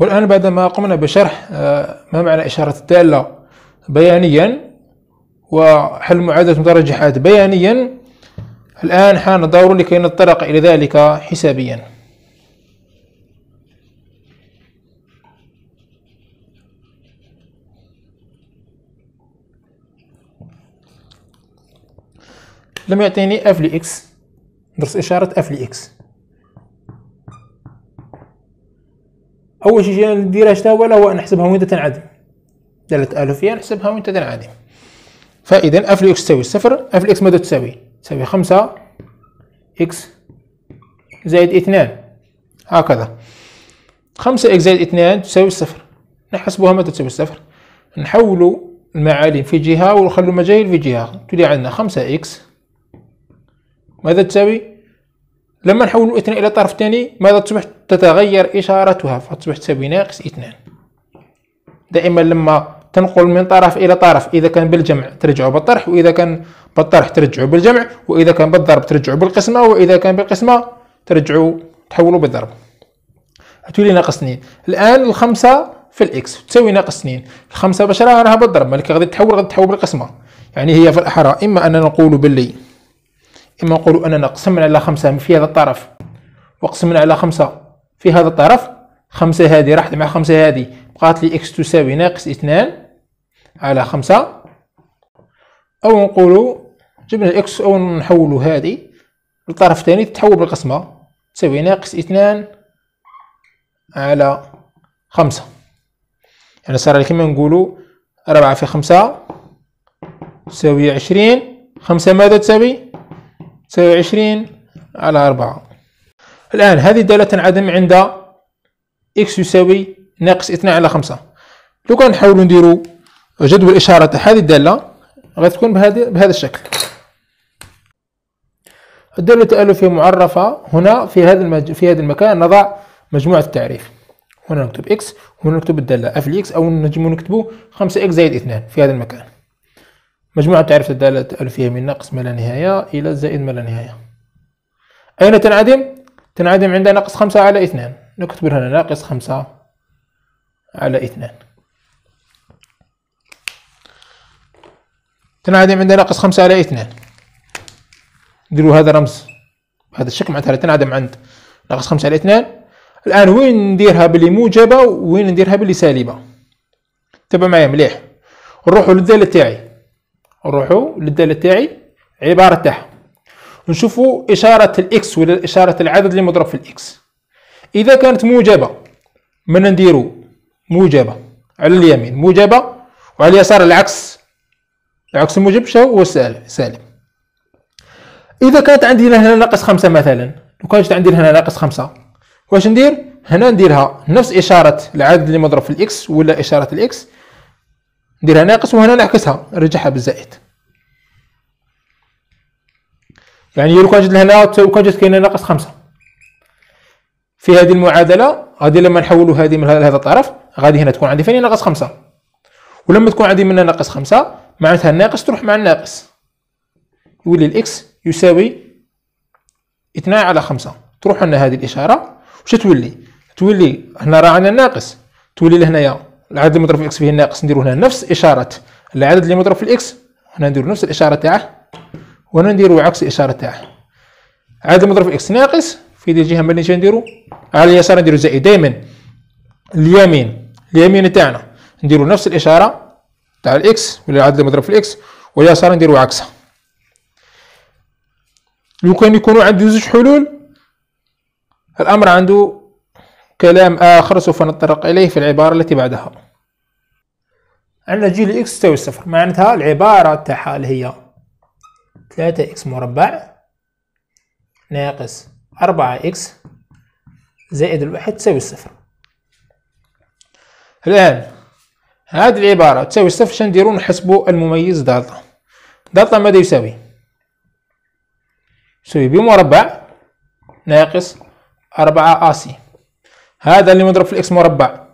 والآن بعد ما قمنا بشرح آه، ما معنى إشارة الدالة بيانيا وحل معادلة المترجحات بيانيا الآن حان الدور لكي نتطرق إلى ذلك حسابيا لم يعطيني اف لإكس درس إشارة اف لإكس اول شيء نديرها ولا هو نحسبها وين تنعدم داله الفيه نحسبها وين تنعدم فاذا اف الاكس تساوي صفر اف الاكس ماذا تساوي تساوي خمسة اكس زائد اثنان هكذا خمسة اكس زائد اثنان تساوي صفر نحسبوها ماذا تساوي صفر نحولوا المعالم في جهة ونخلوا المجاهيل في جهة تولي عندنا خمسة اكس ماذا تساوي لما نحول اثنين الى طرف ثاني ماذا تصبح تتغير اشارتها فتصبح تساوي ناقص اثنان دائما لما تنقل من طرف الى طرف اذا كان بالجمع ترجعوا بالطرح واذا كان بالطرح ترجعوا بالجمع واذا كان بالضرب ترجعوا بالقسمه واذا كان بالقسمه ترجعوا تحولوا بالضرب تولي ناقص اثنين الان الخمسه في الاكس تساوي ناقص اثنين الخمسه باش راها بالضرب مالك غادي تحول غادي تحول بالقسمه يعني هي في الاحرى اما اننا نقول باللي إما نقول أننا قسمنا على خمسة في هذا الطرف وقسمنا على خمسة في هذا الطرف خمسة هذه راحت مع خمسة هذه بقات لي إكس تساوي ناقص اثنان على خمسة أو نقولوا جبنا الإكس أو نحولوا هذه للطرف الثاني تتحول بالقسمة تساوي ناقص اثنان على خمسة يعني صار كيما نقولوا ربعة في خمسة تساوي عشرين خمسة ماذا تساوي تساوي عشرين على أربعة الآن هذه دالة عدم عند إكس يساوي ناقص اثنان على خمسة لو كان نحاولو نديرو جدول إشارة تاع هذه الدالة غتكون بهذا بهذا الشكل الدالة التألفية معرفة هنا في هذا المج... في هذا المكان نضع مجموعة التعريف هنا نكتب إكس هنا نكتب الدالة اف لإكس أو نجم نكتبو خمسة إكس زائد اثنان في هذا المكان مجموعة تعرف الدالة الألفية من ناقص ما لا نهاية إلى زائد ما لا نهاية أين تنعدم؟ تنعدم عند ناقص خمسة على اثنان نكتب هنا ناقص خمسة على اثنان تنعدم عند ناقص خمسة على اثنان نديرو هذا رمز بهذا الشكل معناتها تنعدم عند ناقص خمسة على اثنان الآن وين نديرها باللي موجبة وين نديرها باللي سالبة تبع معايا مليح نروحو للدالة تاعي نروحو للداله تاعي عباره تاعها نشوفو اشاره الاكس ولا اشاره العدد اللي مضروب في الاكس اذا كانت موجبه من نديرو موجبه على اليمين موجبه وعلى اليسار العكس العكس الموجب هو سالب اذا كانت عندي هنا ناقص خمسة مثلا لو كانت عندي هنا ناقص خمسة واش ندير هنا نديرها نفس اشاره العدد اللي مضروب في الاكس ولا اشاره الاكس نديرها ناقص وهنا نعكسها نرجعها بالزائد يعني لو كان جات لهنا لو كان جات كاينه ناقص خمسة في هذه المعادله غادي لما نحولوا هذه من هذا الطرف غادي هنا تكون عندي فين ناقص خمسة ولما تكون عندي منها ناقص خمسة معناتها الناقص تروح مع الناقص يولي الاكس يساوي اثنان على خمسة تروح لنا هذه الاشاره وش تولي تولي هنا راه عندنا ناقص تولي لهنايا العدد المضروب في اكس فيه ناقص نديرو هنا نفس اشاره العدد اللي مضروب في الاكس هنا نديرو نفس الاشاره تاعه وهنا نديرو عكس الاشاره تاعه العدد المضروب في اكس ناقص في دي الجهه ملي نجي نديرو على اليسار نديرو زائد دائما اليمين اليمين تاعنا نديرو نفس الاشاره تاع الاكس ولا العدد المضروب في الاكس واليسار نديرو عكسها لو كان يكونوا عندي زوج حلول الامر عنده كلام آخر سوف نتطرق إليه في العبارة التي بعدها عندنا جي لإكس تساوي صفر معناتها العبارة تاعها اللي هي ثلاثة إكس مربع ناقص أربعة إكس زائد الواحد تساوي صفر الآن هذه العبارة تساوي صفر شنديرو نحسبو المميز دالتا دالتا ماذا يساوي يساوي ب مربع ناقص أربعة أسي هذا اللي مضروب في الاكس مربع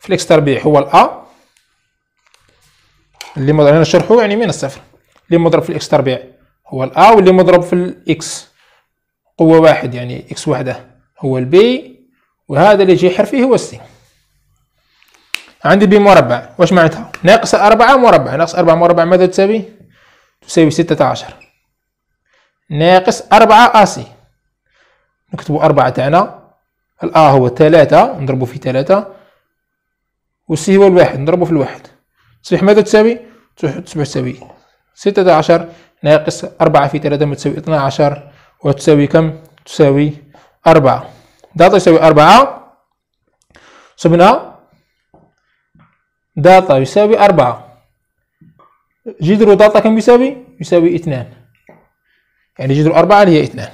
في الاكس تربيع هو الا اللي مضروب هنا نشرحه يعني من الصفر اللي مضروب في الاكس تربيع هو الا واللي مضروب في الاكس قوة واحد يعني اكس وحدة هو البي وهذا اللي يجي حرفي هو السي عندي بي مربع واش معناتها ناقص أربعة مربع ناقص أربعة مربع ماذا تساوي تساوي ستة عشر ناقص أربعة أسي نكتبوا أربعة تاعنا الأ هو ثلاثة نضربو في ثلاثة والسي هو الواحد نضربو في الواحد تصبح ماذا تساوي؟ تصبح تساوي ستة عشر ناقص أربعة في ثلاثة تساوي اثنا عشر وتساوي كم؟ تساوي أربعة داتا يساوي أربعة صبنا داتا يساوي أربعة جذر داتا كم يساوي؟ يساوي اثنان يعني جذر أربعة اللي هي اثنان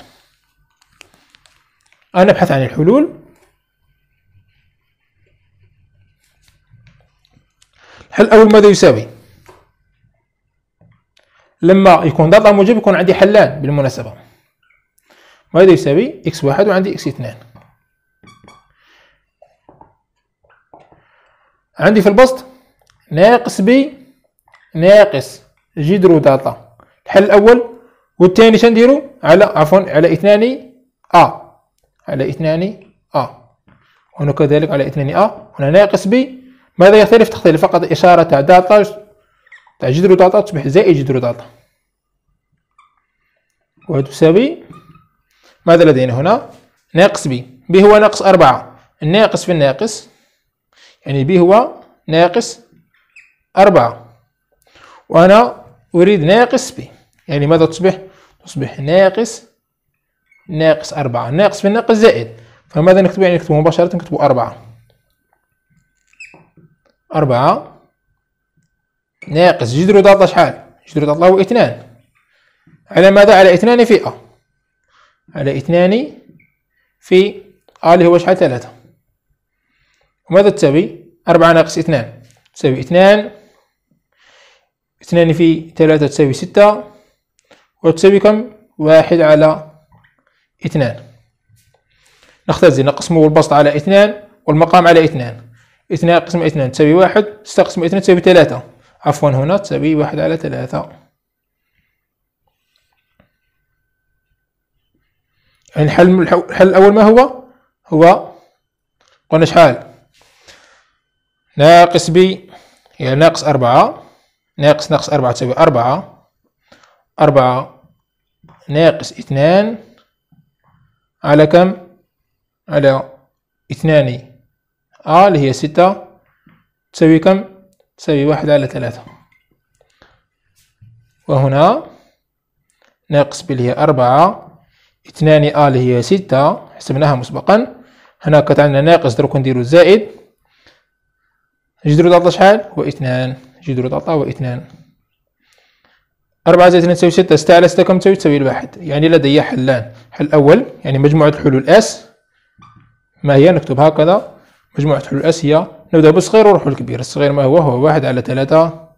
أنا أبحث عن الحلول الحل الأول ماذا يساوي؟ لما يكون ضغط موجب يكون عندي حلان بالمناسبة ماذا يساوي؟ إكس واحد وعندي إكس اثنان عندي في البسط ناقص بي ناقص جدر داتا الحل الأول والثاني شنديرو على عفوا على اثنان أ على 2 آ كذلك على 2 آ هنا ناقص ب ماذا يختلف تختلف فقط إشارة تاع داتا تاع جذر داتا تصبح زائد جذر داتا وتساوي ماذا لدينا هنا ناقص ب ب هو ناقص أربعة الناقص في الناقص يعني ب هو ناقص أربعة وأنا أريد ناقص ب يعني ماذا تصبح تصبح ناقص ناقص أربعة ناقص في الناقص زائد فماذا نكتب يعني نكتب مباشرة نكتب أربعة أربعة ناقص جذر ضاد شحال جذر ضاد هو اثنان على ماذا على اثنان في أ على اثنان في أ اللي هو شحال ثلاثة وماذا تساوي أربعة ناقص اثنان تساوي اثنان اثنان في ثلاثة تساوي ستة وتساوي كم واحد على اثنان نختزل نقسم البسط على اثنان والمقام على اثنان اثنان قسم اثنان تساوي واحد ستة قسم اثنان تساوي ثلاثة عفوا هنا تساوي واحد على ثلاثة يعني الحل الحل الأول ما هو؟ هو قلنا شحال ناقص ب هي يعني ناقص أربعة ناقص ناقص أربعة تساوي أربعة أربعة ناقص اثنان على كم على اثنان ا اللي هي ستة تساوي كم تساوي واحد على ثلاثة وهنا ناقص باللي هي أربعة اثنان ا اللي هي ستة حسبناها مسبقا هنا كانت عندنا ناقص دروك نديرو زائد جدر ثلاثة شحال هو اثنان جدر ثلاثة هو اثنان أربعة زائد اثنان تساوي ستة ستة على ستة كم تساوي تساوي الواحد يعني لدي حلان الحل الأول يعني مجموعة الحلول اس ما هي نكتب هكذا مجموعة حلول اس هي نبدأ بالصغير ونروح للكبير الصغير ما هو هو واحد على ثلاثة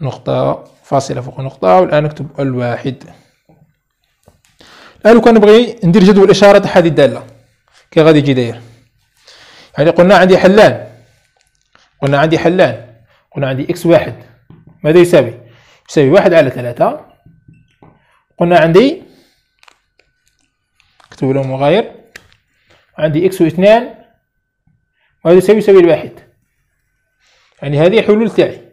نقطة فاصلة فوق نقطة والآن نكتب الواحد الآن لو كان نبغي ندير جدول إشارة هذه الدالة كي غادي يجي داير يعني قلنا عندي حلان قلنا عندي حلان قلنا عندي إكس واحد ماذا يساوي؟ يساوي واحد على ثلاثة قلنا عندي اكتب لهم مغاير عندي اكس واثنان وهذا يساوي يساوي الواحد يعني هذه حلول تاعي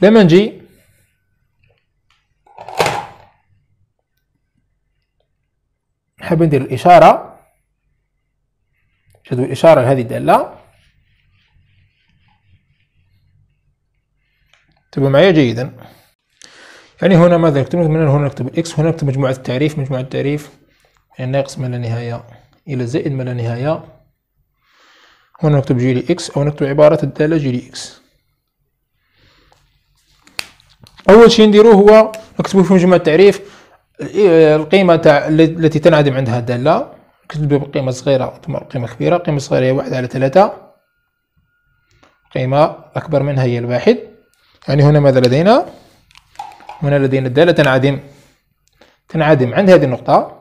لما نجي نحب ندير الإشارة شدو الإشارة لهذه الدالة تبقى معايا جيدا يعني هنا ماذا نكتب من هنا نكتب الإكس هنا نكتب مجموعة التعريف مجموعة التعريف يعني ناقص ما لا نهاية إلى زائد ما لا نهاية هنا نكتب جي لي إكس أو نكتب عبارة الدالة جي لي إكس أول شيء نديروه هو نكتبو في مجموعة التعريف القيمة تاع التي تنعدم عندها الدالة نكتب بقيمة صغيرة ثم قيمة كبيرة قيمة صغيرة هي واحد على ثلاثة قيمة أكبر منها هي الواحد يعني هنا ماذا لدينا هنا لدينا الدالة تنعدم تنعدم عند هذه النقطة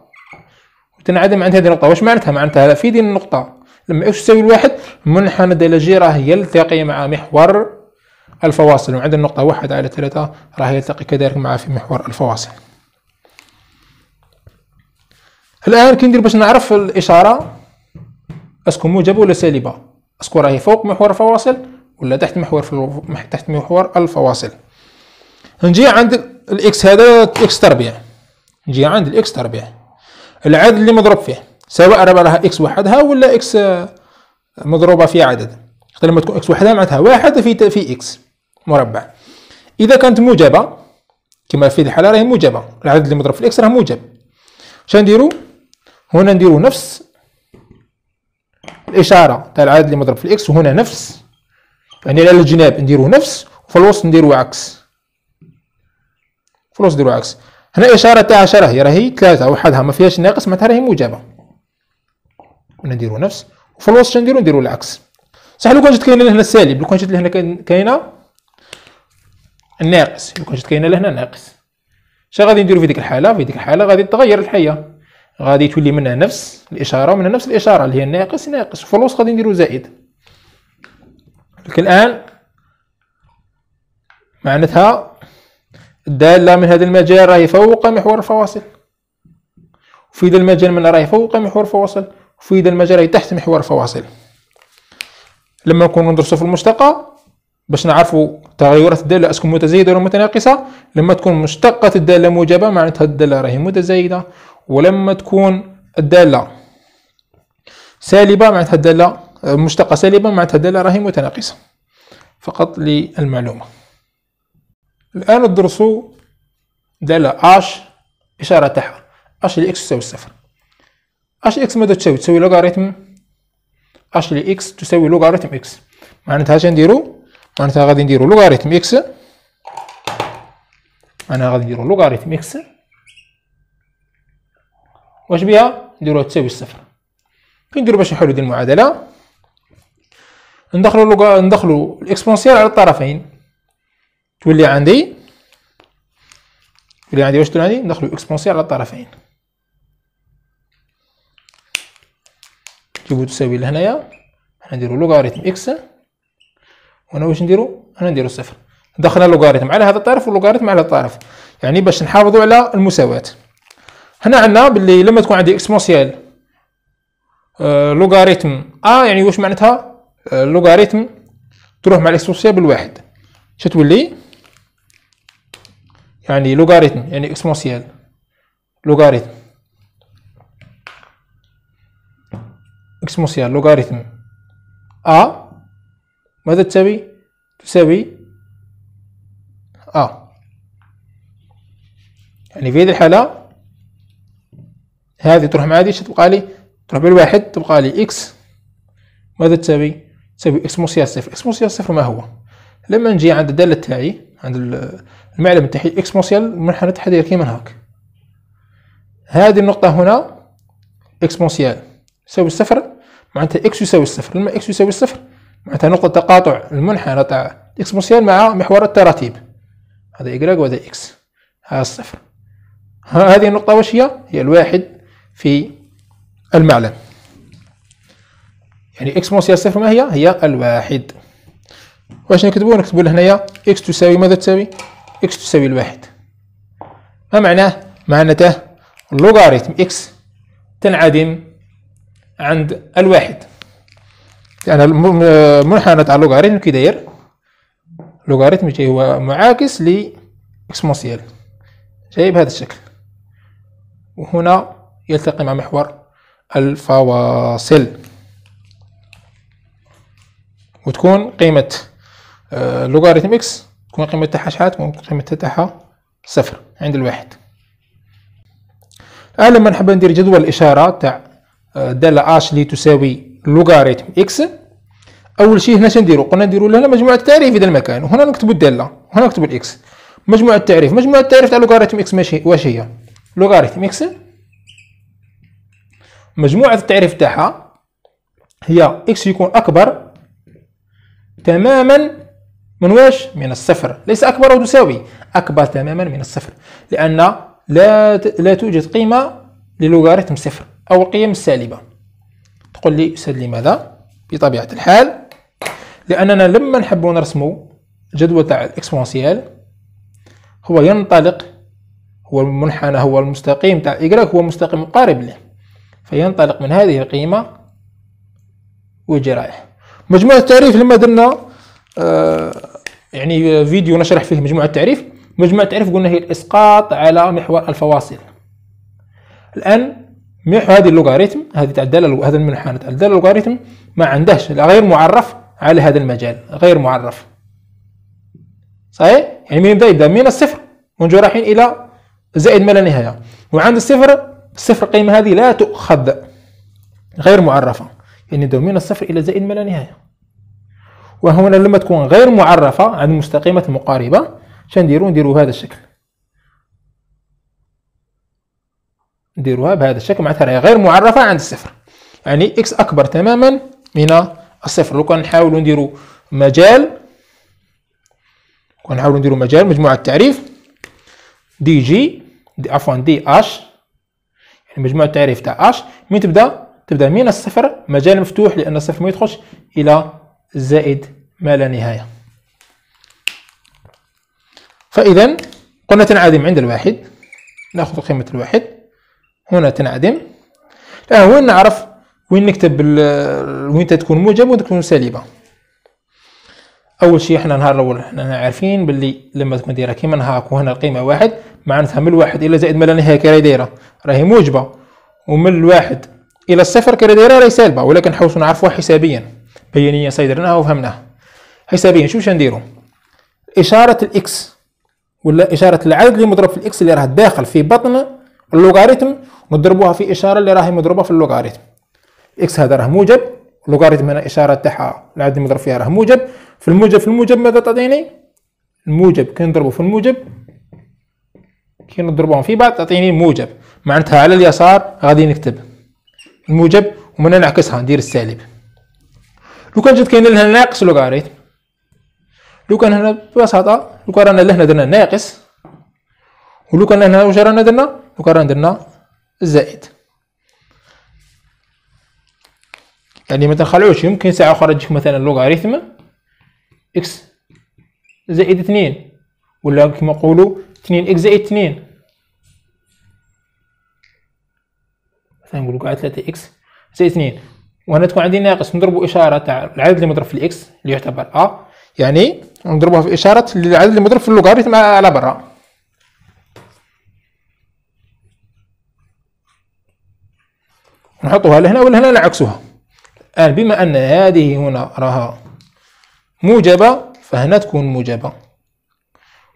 وتنعدم عند هذه النقطة واش معناتها معناتها في دين النقطة لما ايش تساوي الواحد منحنى الدالة جي راه يلتقي مع محور الفواصل وعند النقطة واحد على ثلاثة راه يلتقي كذلك مع في محور الفواصل الآن كي ندير باش نعرف الإشارة اسكو موجبة ولا سالبة اسكو راهي فوق محور الفواصل ولا تحت محور تحت محور الفواصل نجي عند الاكس هذا اكس تربيع نجي عند الاكس تربيع العدد اللي مضروب فيه سواء ربع لها اكس وحدها ولا اكس آه، مضروبه في عدد لما تكون اكس وحدها معناتها واحد في في اكس مربع اذا كانت موجبه كما في الحاله راهي موجبه العدد اللي مضروب في الاكس راه موجب شنديرو نديرو هنا نديرو نفس الاشاره تاع العدد اللي مضروب في الاكس وهنا نفس يعني على الجناب نديرو نفس وفي الوسط نديرو عكس فلوس ديرو عكس هنا إشارة تاع عشرة هي راهي ثلاثة وحدها ما فيهاش ناقص معناتها راهي موجبة نديرو نفس وفي الوسط نديرو نديرو العكس صح لو كان جات كاينة لهنا السالب لو كان جات لهنا كاينة الناقص لو كان جات كاينة لهنا ناقص شنو غادي نديرو في ديك الحالة في ديك الحالة غادي تغير الحية غادي تولي منها نفس الإشارة ومنها نفس الإشارة اللي هي الناقص ناقص وفي الوسط غادي نديرو زائد لكن الآن معناتها الدالة من هذا المجال راهي فوق محور الفواصل وفي هذا المجال من راهي فوق محور الفواصل وفي هذا المجال راهي تحت محور الفواصل لما نكون ندرسو في المشتقة باش نعرفو تغيرات الدالة اسكن متزايدة ولا متناقصة لما تكون مشتقة الدالة موجبة معناتها الدالة راهي متزايدة ولما تكون الدالة سالبة معناتها الدالة مشتقة سالبة معناتها الدالة راهي متناقصة فقط للمعلومة الان ندرسو دالة اش اشارة تاعها اش لاكس تساوي صفر اش لاكس ماذا تساوي تساوي لوغاريتم اش لاكس تساوي لوغاريتم اكس معناتها اش نديرو معناتها غادي نديرو لوغاريتم اكس انا غادي نديرو لوغاريتم اكس واش بيها نديروها تساوي صفر كي نديرو باش نحلو ديال المعادله ندخلو لوغا ندخلو الاكسبونسيال على الطرفين تولي عندي تولي عندي واش تولي عندي ندخلو اكسبونسيال على الطرفين تجيبو تساوي لهنايا حنا نديرو لوغاريتم اكس وانا واش نديرو انا نديرو صفر دخلنا لوغاريتم على هذا الطرف ولوغاريتم على الطرف يعني باش نحافظو على المساواه هنا عندنا باللي لما تكون عندي اكسبونسيال لوغاريتم ا آه يعني واش معناتها لوغاريتم آه، تروح مع الاكسبونسيال بالواحد شتولي يعني لوغاريتم يعني اكسبونسيال لوغاريتم اكسبونسيال لوغاريتم ا ماذا تساوي تساوي ا يعني في هذه الحالة هذه تروح مع هذه تبقى لي تروح بالواحد تبقى لي اكس ماذا تساوي تساوي اكس موسيال صفر اكس موسيال صفر ما هو لما نجي عند الدالة تاعي عند المعلم التحليلي اكسبونسيال منحنى التحرير كيما هاك هذه النقطة هنا اكسبونسيال يساوي الصفر معناتها اكس يساوي الصفر لما اكس يساوي الصفر معناتها نقطة تقاطع المنحنى تاع اكسبونسيال مع محور التراتيب هذا إيكغيك وهذا اكس هذا الصفر هذه النقطة واش هي؟ هي الواحد في المعلم يعني اكسبونسيال صفر ما هي؟ هي الواحد واش نكتبو نكتبو لهنايا اكس تساوي ماذا تساوي اكس تساوي الواحد ما معناه معناته لوغاريتم اكس تنعدم عند الواحد لان يعني المنحنى تاع اللوغاريتم كي داير لوغاريتم تي هو معاكس ل اكسبونسيال جاي بهذا الشكل وهنا يلتقي مع محور الفواصل وتكون قيمة لوغاريتم آه، اكس تكون قيمة تاعها شحال تكون قيمة تاعها صفر عند الواحد الآن لما نحب ندير جدول الإشارة تاع آه، دالة اش لي تساوي لوغاريتم اكس أول شيء هنا شنديرو قلنا نديرو لهنا مجموعة تعريف إذا المكان وهنا نكتبو الدالة وهنا نكتبو الإكس مجموعة التعريف مجموعة التعريف تاع لوغاريتم اكس ماشي واش هي لوغاريتم اكس مجموعة التعريف تاعها هي اكس يكون أكبر تماما من واش من الصفر ليس أكبر أو تساوي أكبر تماما من الصفر لأن لا لا توجد قيمة للوغاريتم صفر أو القيم السالبة تقول لي أستاذ لماذا بطبيعة الحال لأننا لما نحب نرسم جدول تاع الإكسبونسيال هو ينطلق هو المنحنى هو المستقيم تاع إكراك هو مستقيم مقارب له فينطلق من هذه القيمة ويجي رايح مجموع التعريف لما درنا آه يعني آه، فيديو نشرح فيه مجموعة تعريف مجموعة تعريف قلنا هي الإسقاط على محور الفواصل الآن محور هذه اللوغاريتم هذه تاع الدالة هذا المنحنى تاع الدالة اللوغاريتم ما عندهش غير معرف على هذا المجال غير معرف صحيح يعني من يبدا يبدا من الصفر ونجو رايحين الى زائد ما لا نهايه وعند الصفر الصفر القيمه هذه لا تؤخذ غير معرفه يعني ندور من الصفر الى زائد ما لا نهايه وهنا لما تكون غير معرفة عن المستقيمات المقاربة شنديرو نديرو بهذا الشكل نديروها بهذا الشكل معناتها هي غير معرفة عند الصفر يعني اكس أكبر تماما من الصفر لو كان نحاولو نديرو مجال نحاولو نديرو مجال مجموعة التعريف دي جي دي عفوا دي اش يعني مجموعة التعريف تاع اش من تبدا تبدا من الصفر مجال مفتوح لأن الصفر ما يدخلش إلى زائد ما لا نهاية فإذا قلنا تنعدم عند الواحد ناخذ قيمة الواحد هنا تنعدم الآن وين نعرف وين نكتب وين تكون موجبة تكون سالبة اول شيء احنا نهار الاول احنا عارفين باللي لما تكون دايره كيما نهاك وهنا القيمه واحد معناتها من الواحد الى زائد ما لا نهايه كي دايره راهي موجبه ومن الواحد الى الصفر كي دايره راهي سالبه ولكن نحوسو نعرفوها حسابيا بيانية صيدرناها وفهمناها حسابيا بين شو نديرو إشارة الإكس ولا إشارة العدد اللي مضرب في الإكس اللي راه داخل في بطن اللوغاريتم نضربوها في إشارة اللي راهي مضروبة في اللوغاريتم إكس هذا راه موجب اللوغاريتم هنا إشارة تاعها العدد اللي مضرب فيها راه موجب في الموجب في الموجب ماذا تعطيني الموجب كي نضربو في الموجب كي نضربوهم في بعض تعطيني موجب معنتها على اليسار غادي نكتب الموجب ومن نعكسها ندير السالب لو كان جات كاين لهنا ناقص لوغاريتم لو كان هنا ببساطه لو كان رانا لهنا درنا ناقص ولو كان هنا واش رانا درنا لو كان رانا درنا زائد يعني ما تنخلعوش يمكن ساعه اخرى تجيك مثلا لوغاريتم اكس زائد اثنين ولا كيما نقولو اثنين اكس زائد اثنين مثلا نقولو كاع ثلاثة اكس زائد اثنين وهنا تكون عندي ناقص نضرب إشارة تاع العدد اللي مضرب في الإكس اللي يعتبر أ يعني نضربها في إشارة العدد اللي مضرب في اللوغاريتم على برا نحطوها لهنا هنا نعكسوها الآن بما أن هذه هنا راها موجبة فهنا تكون موجبة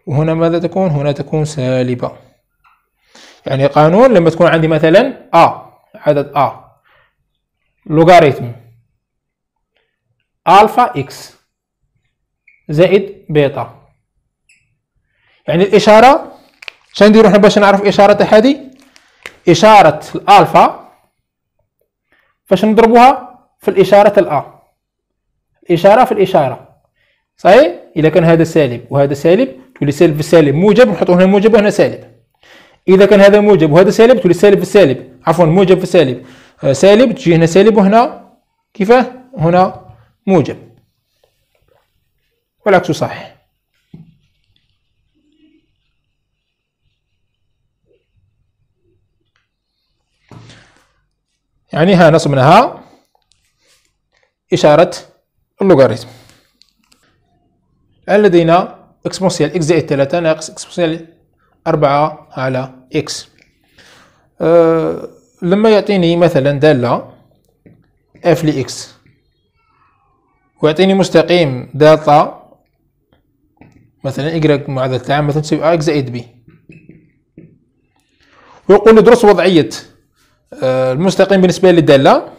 وهنا ماذا تكون؟ هنا تكون سالبة يعني قانون لما تكون عندي مثلا أ عدد أ لوغاريتم الفا اكس زائد بيتا يعني الاشاره شنو نديرو حنا باش نعرف اشاره هذه اشاره الالفا فاش نضربوها في الاشاره الا الاشاره في الاشاره صحيح اذا كان هذا سالب وهذا سالب تولي سالب في السالب موجب نحطو هنا موجب وهنا سالب اذا كان هذا موجب وهذا سالب تولي سالب في السالب عفوا موجب في السالب آه، سالب تجي هنا سالب وهنا كيفاه هنا موجب والعكس صحيح يعني ها نصبناها إشارة اللوغاريتم الآن لدينا إكسبونسيال إكس زائد تلاتة ناقص إكسبونسيال أربعة على إكس أه لما يعطيني مثلا دالة اف لإكس ويعطيني مستقيم دالتا مثلا إكراك معادلة دالتا مثلا تساوي ا إكس زائد بي ويقول ندرس درس وضعية آه، المستقيم بالنسبة للدالة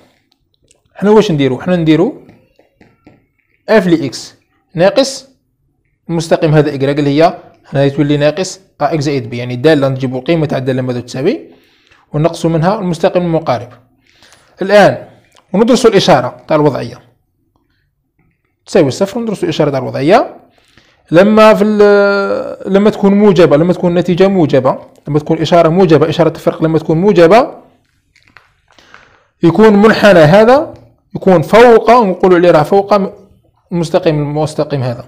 حنا واش نديرو حنا نديرو اف لإكس ناقص المستقيم هذا إكراك اللي هي هنا تولي ناقص أ إكس زائد بي يعني الدالة نجيبو القيمة تاع الدالة ماذا تساوي ونقص منها المستقيم المقارب الآن وندرس الإشارة تاع الوضعية تساوي صفر وندرس الإشارة تاع الوضعية لما في لما تكون موجبة لما تكون نتيجة موجبة لما تكون إشارة موجبة إشارة الفرق لما تكون موجبة يكون منحنى هذا يكون فوق نقولوا عليه راه فوق المستقيم المستقيم هذا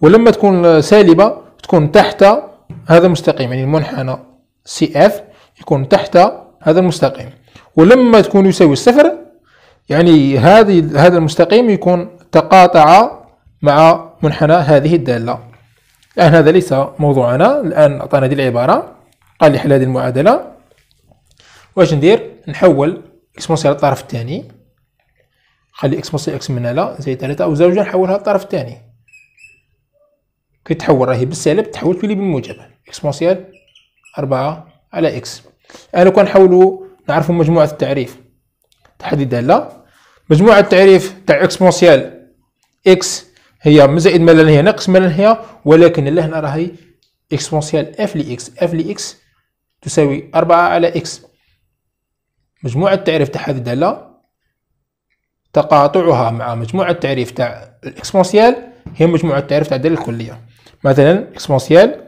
ولما تكون سالبة تكون تحت هذا المستقيم يعني المنحنى سي اف يكون تحت هذا المستقيم ولما تكون يساوي الصفر يعني هذه هذا المستقيم يكون تقاطع مع منحنى هذه الدالة الآن هذا ليس موضوعنا الآن أعطانا هذه العبارة قال لي حل هذه المعادلة واش ندير نحول اكس موصي على الطرف الثاني خلي اكس موصي اكس من على زائد ثلاثة أو زوجة نحولها للطرف الثاني كي تحول راهي بالسالب تحول تولي بالموجب اكس موصيال أربعة على اكس انا كنحاولوا نعرفوا مجموعه التعريف تحديد لا مجموعه التعريف تاع اكسبونسيال اكس هي مزائد ما لا نهايه ناقص ما لا نهايه ولكن لهنا راهي اكسبونسيال اف لاكس اف لاكس تساوي 4 على اكس مجموعه التعريف تاع هذه الداله تقاطعها مع مجموعه التعريف تاع الاكسبونسيال هي مجموعه التعريف تاع الداله الكليه مثلا اكسبونسيال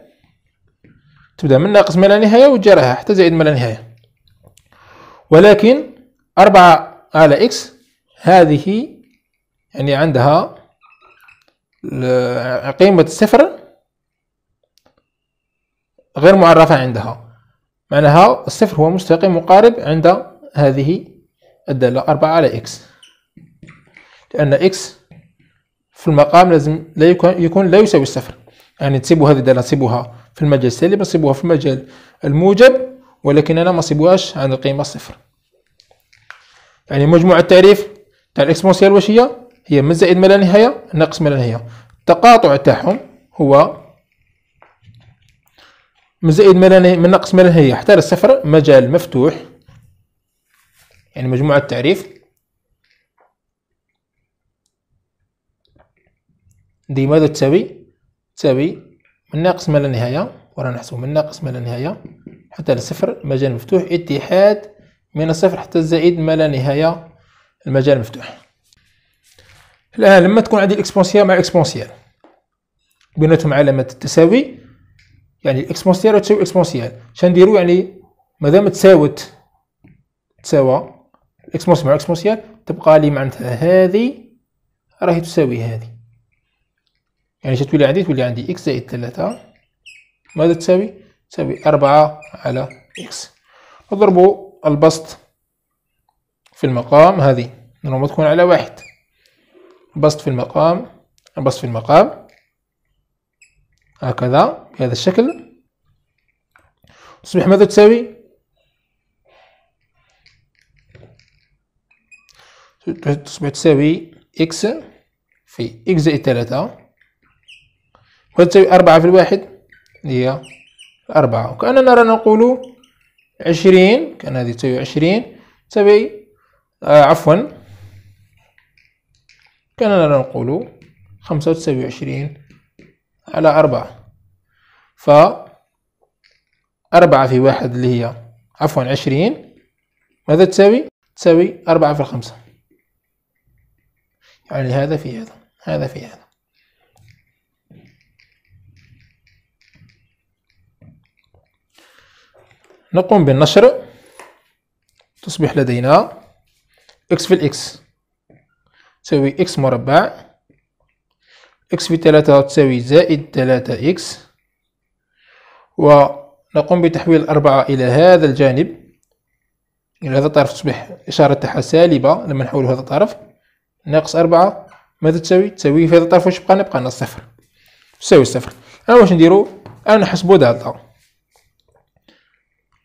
تبدأ من ناقص ما لا نهاية وتجارها حتى زائد ما لا نهاية ولكن أربعة على إكس هذه يعني عندها قيمة الصفر غير معرفة عندها معناها الصفر هو مستقيم مقارب عند هذه الدالة أربعة على إكس لأن إكس في المقام لازم لا يكون, يكون لا يساوي الصفر يعني تسيبوا هذه الدالة تسيبوها في المجال السالب بنصيبوها في المجال الموجب ولكننا انا ما نصيبوهاش عند القيمه الصفر يعني مجموع التعريف تاع الاكسبونسيال واش هي هي من زائد ما لا نهايه ناقص ما لا نهايه التقاطع تاعهم هو من زائد ما لا نهاية من ناقص ما لا نهايه حتى الصفر مجال مفتوح يعني مجموع التعريف دي ماذا تساوي تساوي من ناقص ما لا نهاية ورانا نحسبو من ناقص ما لا نهاية حتى لصفر مجال مفتوح اتحاد من الصفر حتى الزائد ما لا نهاية المجال مفتوح الآن لما تكون عندي الإكسبونسيال مع إكسبونسيال بيناتهم علامة التساوي يعني الإكسبونسيال تساوي إكسبونسيال شنديرو يعني مادام تساوت تساوى الإكسبونسيال مع إكسبونسيال تبقى لي معناتها هذه راهي تساوي هذه يعني جات تولي عندي تولي عندي إكس زائد تلاتة ماذا تساوي؟ تساوي أربعة على إكس نضرب البسط في المقام هذه نورمال تكون على واحد البسط في المقام البسط في المقام هكذا بهذا الشكل تصبح ماذا تساوي؟ تصبح تساوي إكس في إكس زائد تلاتة وتساوي أربعة في الواحد هي إيوه، أربعة وكأننا رانا نقول عشرين كأن هذه تساوي عشرين تساوي آه عفوا كأننا رانا نقول خمسة تساوي عشرين على أربعة ف أربعة في واحد اللي هي عفوا عشرين ماذا تساوي؟ تساوي أربعة في الخمسة يعني هذا في هذا هذا في هذا نقوم بالنشر تصبح لدينا x في الإكس تساوي x مربع x في ثلاثة تساوي زائد ثلاثة x ونقوم بتحويل الأربعة إلى هذا الجانب إلى هذا الطرف تصبح إشارة تاعها سالبة لما نحولو هذا الطرف ناقص أربعة ماذا تساوي؟ تساوي في هذا الطرف واش بقى نبقى ناقص صفر تساوي صفر أنا واش نديرو أنا نحسبو دالتا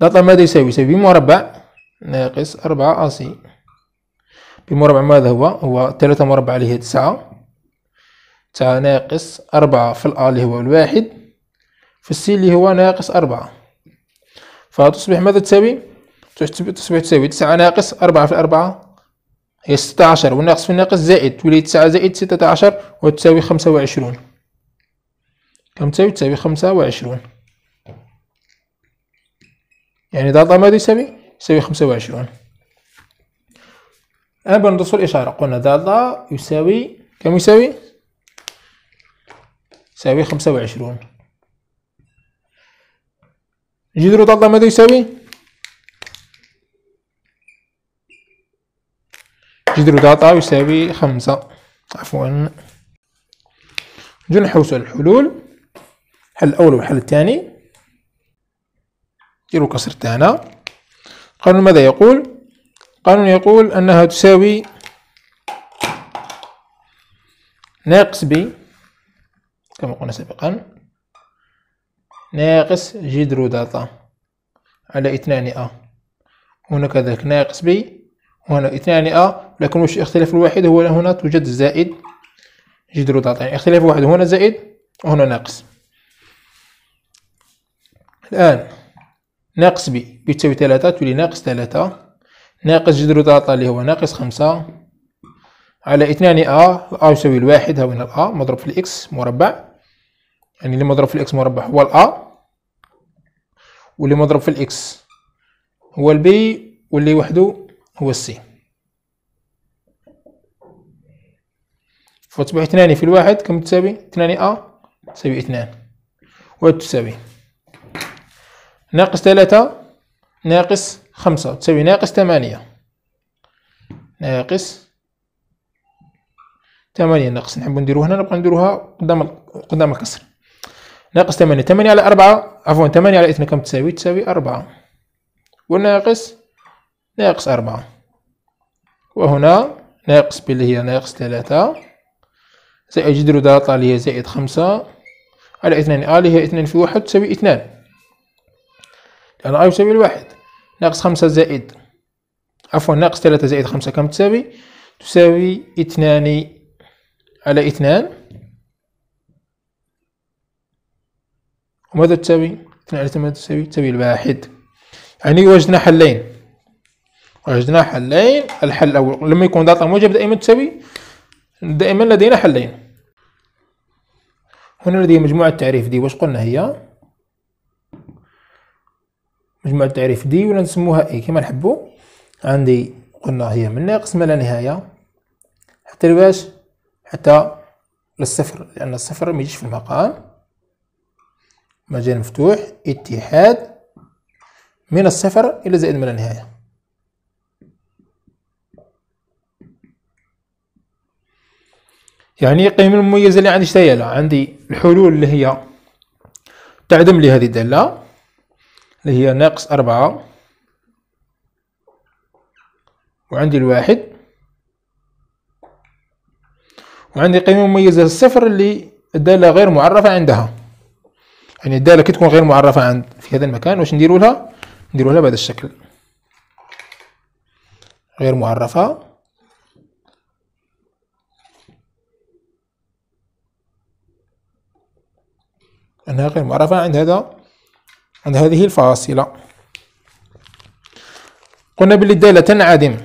نطلع ماذا يساوي يساوي مربع ناقص أربعة أصي بمربع ماذا هو هو ثلاثة مربع اللي هي تسعة تسعة ناقص أربعة في الأ اللي هو الواحد في السي اللي هو ناقص أربعة فتصبح ماذا تساوي تصبح تساوي تسعة ناقص أربعة في الأربعة هي ستة عشر والناقص في الناقص زائد تولي تسعة زائد ستة عشر وتساوي خمسة وعشرون كم تساوي تساوي خمسة وعشرون يعني دلتا ماذا يساوي؟ يساوي خمسة وعشرون الآن بندرس الإشارة قلنا دلتا يساوي كم يساوي؟ يساوي خمسة وعشرون جذر دلتا ماذا يساوي؟ جذر دلتا يساوي خمسة عفوا نحوس الحلول الحل الأول والحل الثاني ديروا كسر تاعنا القانون ماذا يقول القانون يقول أنها تساوي ناقص ب كما قلنا سابقا ناقص جذر داتا على اثنان أ هنا كذلك ناقص ب وهنا اثنان أ لكن واش الاختلاف الواحد هو هنا توجد زائد جذر داتا يعني اختلاف واحد هنا زائد وهنا ناقص الآن ناقص ب بتساوي ثلاثة تولي ناقص ثلاثة ناقص جذر ثلاثة اللي هو ناقص خمسة على اثنان أ الأ يساوي الواحد هاو هنا الأ مضروب في الإكس مربع يعني اللي مضروب في الإكس مربع هو الأ واللي مضروب في الإكس هو البي واللي وحده هو السي فتصبح اثنان في الواحد كم تساوي اثنان أ تساوي اثنان وتساوي ناقص ثلاثة ناقص خمسة تساوي ناقص ثمانية ناقص ثمانية ناقص نحب نديرو هنا نبقى نديروها قدام قدام الكسر ناقص ثمانية ثمانية على أربعة عفوا ثمانية على اثنين كم تساوي تساوي أربعة وناقص ناقص أربعة وهنا ناقص ب اللي هي ناقص ثلاثة زائد جدر دالتا اللي هي زائد خمسة على اثنين آ اللي هي اثنين في واحد تساوي اثنان لأن أي أيوة يساوي الواحد ناقص خمسة زائد عفوا ناقص ثلاثة زائد خمسة كم تساوي تساوي اثنان على اثنان وماذا تساوي اثنان على ثمانية تساوي تساوي الواحد يعني وجدنا حلين وجدنا حلين الحل الأول لما يكون ضغط موجب دائما تساوي دائما لدينا حلين هنا لدي مجموعة تعريف دي واش قلنا هي مجموعة التعريف دي ولا نسموها اي كما نحبو عندي قلنا هي من ناقص ما لا نهاية حتى لواش حتى للصفر لأن الصفر ما يجيش في المقام مجال مفتوح اتحاد من الصفر إلى زائد ما لا نهاية يعني القيم المميزة اللي عندي شتاهي عندي الحلول اللي هي تعدم لي الدالة اللي هي ناقص أربعة وعندي الواحد وعندي قيمة مميزة الصفر اللي الدالة غير معرفة عندها يعني الدالة كي تكون غير معرفة عند في هذا المكان واش نديرو لها نديرو لها بهذا الشكل غير معرفة أنها غير معرفة عند هذا عند هذه الفاصلة قلنا باللي الدالة تنعدم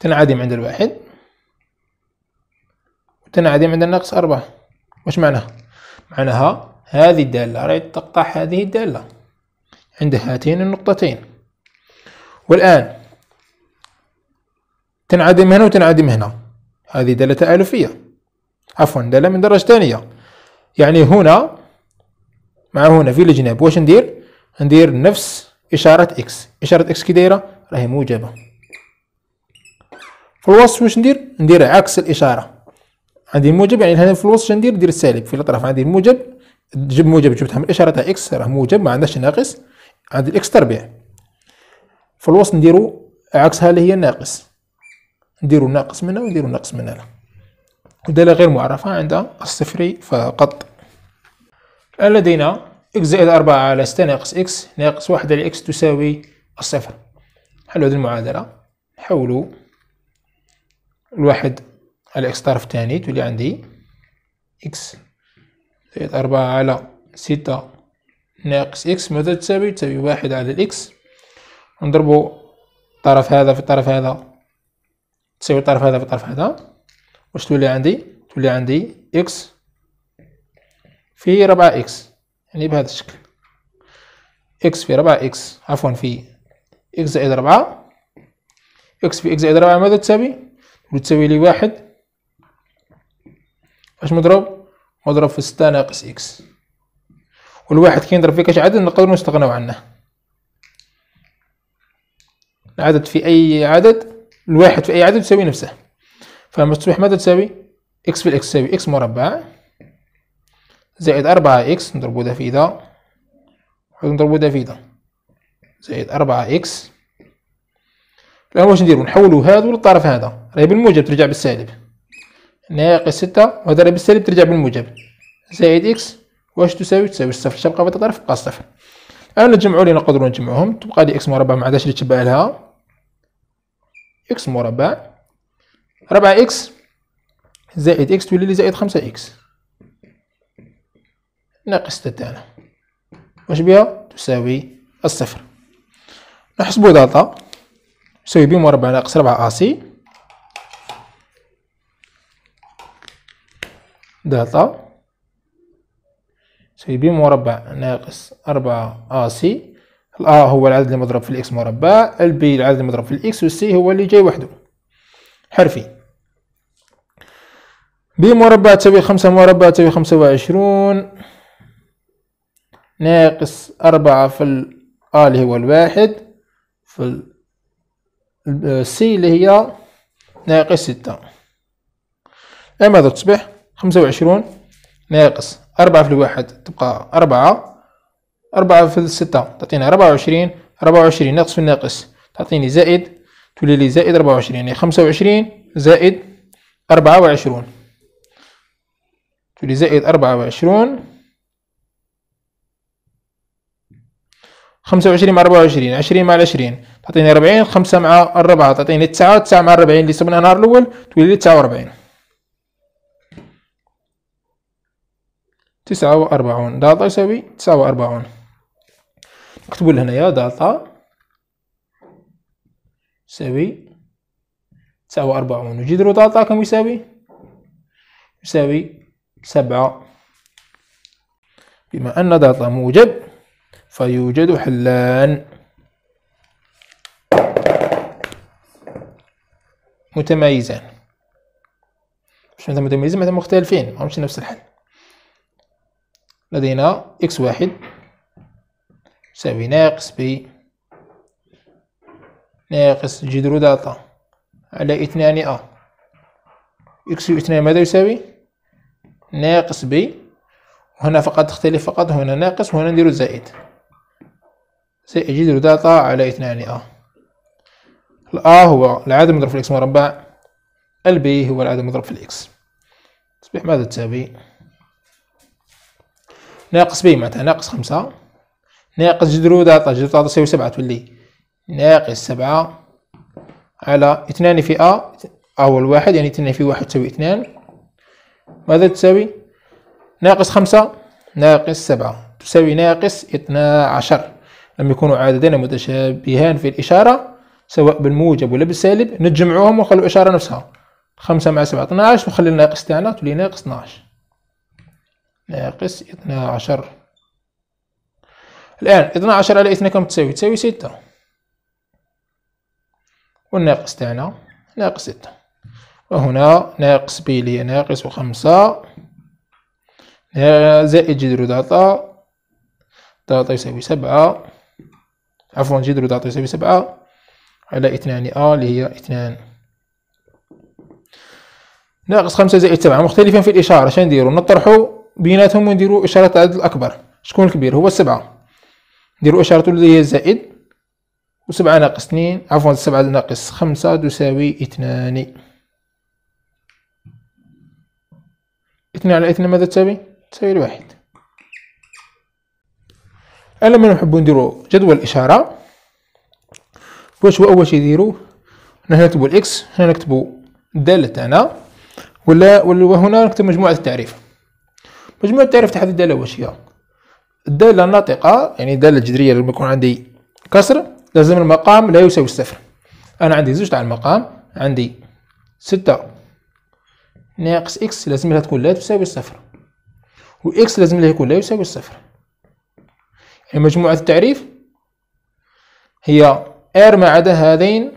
تنعدم عند الواحد وتنعدم عند الناقص أربعة واش معناها؟ معناها هذه الدالة راهي تقطع هذه الدالة عند هاتين النقطتين والآن تنعدم هنا وتنعدم هنا هذه دالة تآلفية عفوا دالة من درجة ثانية يعني هنا معاه هنا في الجناب واش ندير ندير نفس اشاره اكس اشاره اكس كي دايره راهي موجبه في الوسط واش ندير ندير عكس الاشاره عندي موجب يعني هنا في الوسط ندير ندير السالب في الاطراف عندي الموجب جب موجب جبتها من الاشاره تاع اكس راه موجب ما عندهاش ناقص عندي الاكس تربيع في الوسط نديرو عكسها اللي هي ناقص نديرو ناقص من هنا ونديرو ناقص من هنا الداله غير معرفه عندها الصفري فقط لدينا إكس زائد أربعة على ستة ناقص إكس ناقص واحد على إكس تساوي الصفر حلوا هذه المعادلة نحولوا الواحد على إكس طرف ثاني تولي عندي إكس زائد أربعة على ستة ناقص إكس ماذا تساوي تساوي واحد على x نضربوا الطرف هذا في الطرف هذا تساوي الطرف هذا في الطرف هذا واش تولي عندي تولي عندي إكس في ربع إكس يعني بهذا الشكل إكس في ربع إكس عفوا في إكس زائد ربعة إكس في إكس زائد ربعة ماذا تساوي؟ تساوي لي واحد اش مضروب؟ مضروب في ستة ناقص إكس والواحد كي نضرب فيه كاش عدد نقدر نستغناو عنه العدد في أي عدد الواحد في أي عدد يساوي نفسه فلما تصبح ماذا تساوي؟ إكس في الإكس تساوي إكس مربع زائد أربعة إكس نضربو ده في ده نضربو ده في ده زائد أربعة إكس الآن واش نديرو نحولو هادو للطرف هذا راهي بالموجب ترجع بالسالب ناقص ستة وهذا راهي بالسالب ترجع بالموجب زائد إكس واش تساوي تساوي صفر تبقى في الطرف تبقى صفر الآن نجمعو لي نقدرو نجمعوهم تبقى لي إكس مربع معداش لي اللي تبع لها إكس مربع ربعة إكس زائد إكس تولي لي زائد خمسة إكس ناقص تتانا واش بها تساوي الصفر نحسبو دالتا تساوي بي مربع ناقص ربعة اسي دالتا تساوي بي مربع ناقص ربعة اسي الأ هو العدد المضرب في الإكس مربع البي العدد المضرب في الإكس و سي هو اللي جاي وحده حرفي بي مربع تساوي خمسة مربع تساوي خمسة وعشرون ناقص أربعة في الآل هو الواحد في السي اللي هي ناقص ستة ماذا تصبح خمسة وعشرون ناقص أربعة في الواحد تبقى أربعة أربعة في الستة تعطينا أربعة وعشرين أربعة وعشرين ناقص في الناقص تعطيني زائد تولي لي زائد أربعة وعشرين يعني خمسة وعشرين زائد أربعة وعشرون تولي زائد أربعة وعشرون 25 مع 24 20 مع 20 تعطيني 40 5 مع الربعة تعطيني 9 9 مع 40 اللي صبنا النهار الأول تولي لي 49 تسعة وأربعون دالتا يساوي تسعة وأربعون نكتبو لهنايا دالتا يساوي تسعة وأربعون نجي درو دالتا كم يساوي يساوي سبعة بما أن دالتا موجب فيوجد حلان متميزان مش مثلا متميزين مثلا مختلفين مهمش نفس الحل لدينا إكس واحد يساوي ناقص ب ناقص جذر داتا على اثنان أ إكس اثنان ماذا يساوي ناقص ب هنا فقط تختلف فقط هنا ناقص وهنا نديرو زائد سيجد ذا على اثنان آه. آ الآ هو العدد المضرب في الإكس مربع البي هو العدد المضرب في الإكس تصبح ماذا تساوي ناقص بي معناتها ناقص خمسة ناقص جذر داتا جذر داتا تساوي سبعة تولي ناقص سبعة على اثنان في أ أول واحد يعني اثنان في واحد تساوي اثنان ماذا تساوي ناقص خمسة ناقص سبعة تساوي ناقص اثنا عشر لما يكونوا عددين متشابهان في الإشارة سواء بالموجب ولا بالسالب نجمعوهم ونخلو الإشارة نفسها خمسة مع سبعة 12 وخلي الناقص تاعنا تولي ناقص 12 ناقص 12 الآن 12 على 2 كم تساوي تساوي 6 والناقص تاعنا ناقص 6 وهنا ناقص بي هي ناقص وخمسة زائد جذر داتا داتا يساوي سبعة عفوا جذر تعطي يساوي سبعة على اثنان أ اللي هي اثنان ناقص خمسة زائد سبعة مختلفا في الإشارة شنو نديرو نطرحو بيناتهم ونديرو إشارة العدد الأكبر شكون الكبير هو السبعة نديرو إشارته اللي هي زائد وسبعة ناقص اثنين عفوا سبعة ناقص خمسة تساوي اثنان اثنان على اثنان ماذا تساوي؟ تساوي الواحد انا ما نحبو نديرو جدول الاشاره واش هو اول شي نديرو هنا نكتبو الاكس هنا نكتبو الداله تاعنا ولا وهنا نكتب مجموعه التعريف مجموعه التعريف تحدد الداله واش هي الداله الناطقه يعني الداله الجذريه لما يكون عندي كسر لازم المقام لا يساوي الصفر انا عندي زوج تاع المقام عندي ستة ناقص اكس لازم لها تكون لا تساوي الصفر و اكس لازم لها يكون لا يساوي الصفر هي مجموعة التعريف هي R ما عدا هذين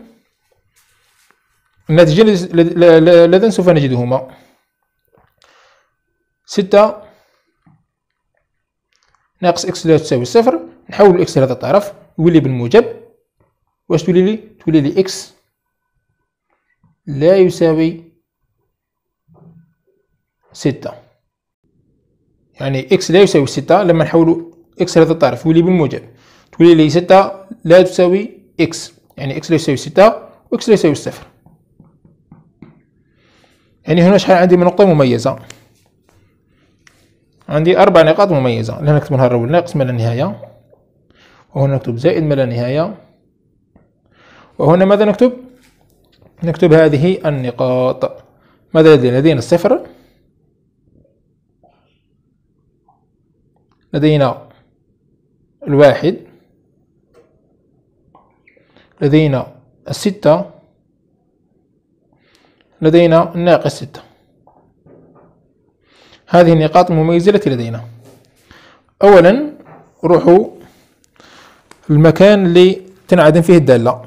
الناتجين اللذين سوف نجدهما ستة ناقص إكس لا تساوي صفر نحول إكس لهذا الطرف يولي بالموجب واش تولي لي تولي لي إكس لا يساوي ستة يعني إكس لا يساوي ستة لما نحولو اكس هذا الطرف يولي بالموجب تولي لي ستة لا تساوي اكس يعني اكس لا يساوي ستة واكس لا يساوي صفر يعني هنا شحال عندي من نقطة مميزة عندي أربع نقاط مميزة لا نكتب نهار الأول ناقص ما لا نهاية وهنا نكتب زائد ما لا نهاية وهنا ماذا نكتب نكتب هذه النقاط ماذا لدينا لدينا الصفر لدينا الواحد لدينا الستة لدينا الناقص ستة هذه النقاط المميزة التي لدينا أولا روحوا المكان اللي تنعدم فيه الدالة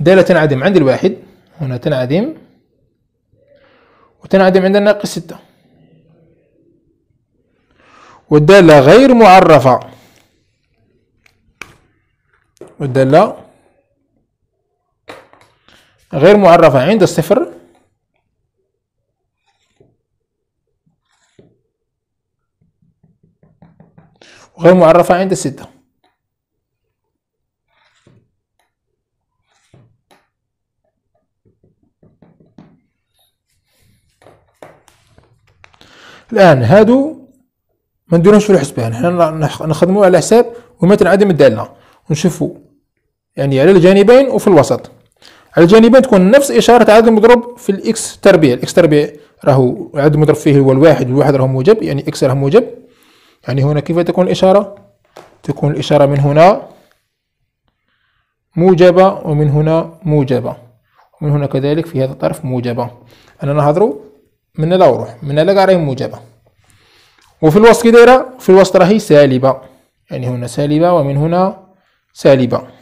دالة تنعدم عند الواحد هنا تنعدم وتنعدم عند الناقص ستة والدالة غير معرفة والدالة غير معرفة عند الصفر وغير معرفة عند الستة الآن هادو ما نديروش في الحسبان حنا نخدموا على حساب ومتن عدم الداله ونشوفوا يعني على الجانبين وفي الوسط على الجانبين تكون نفس اشاره عدد المضروب في الاكس تربيع الاكس تربيع راهو عدد المضروب فيه هو الواحد والواحد راه موجب يعني اكس راه موجب يعني هنا كيف تكون الاشاره تكون الاشاره من هنا موجبه ومن هنا موجبه ومن هنا كذلك في هذا الطرف موجبه انا نهضروا من لا وروح من لا قاع راهي موجبه وفي الوسط كده في الوسط راهي سالبة يعني هنا سالبة ومن هنا سالبة